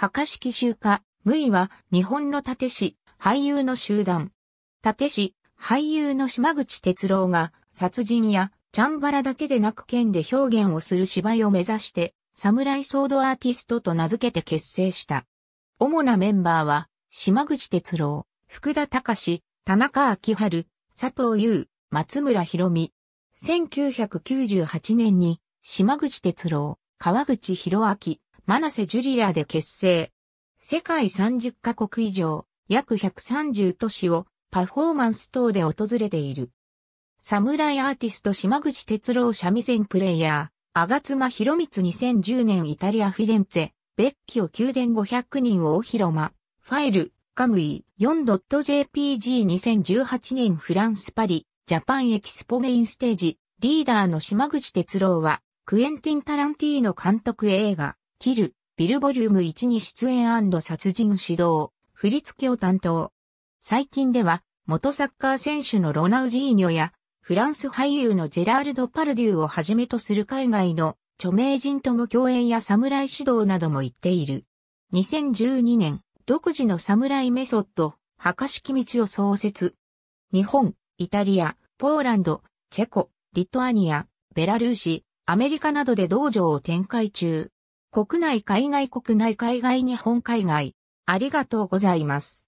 墓式集家、無意は日本の立師、俳優の集団。立師、俳優の島口哲郎が殺人やチャンバラだけでなく剣で表現をする芝居を目指して、侍ソードアーティストと名付けて結成した。主なメンバーは、島口哲郎、福田隆、田中明春、佐藤優、松村博美。1998年に、島口哲郎、川口博明、マナセ・ジュリラで結成。世界30カ国以上、約130都市をパフォーマンス等で訪れている。侍アーティスト島口哲郎三味線プレイヤー、ヒ妻ミ光2010年イタリアフィレンツェ、ベッキオ宮殿500人大広間、ファイル、カムイ、4.jpg2018 年フランスパリ、ジャパンエキスポメインステージ、リーダーの島口哲郎は、クエンティン・タランティーノ監督映画、キル、ビルボリューム1に出演殺人指導、振り付けを担当。最近では、元サッカー選手のロナウジーニョや、フランス俳優のジェラールド・パルデューをはじめとする海外の著名人とも共演や侍指導なども行っている。2012年、独自の侍メソッド、士式道を創設。日本、イタリア、ポーランド、チェコ、リトアニア、ベラルーシ、アメリカなどで道場を展開中。国内海外国内海外日本海外。ありがとうございます。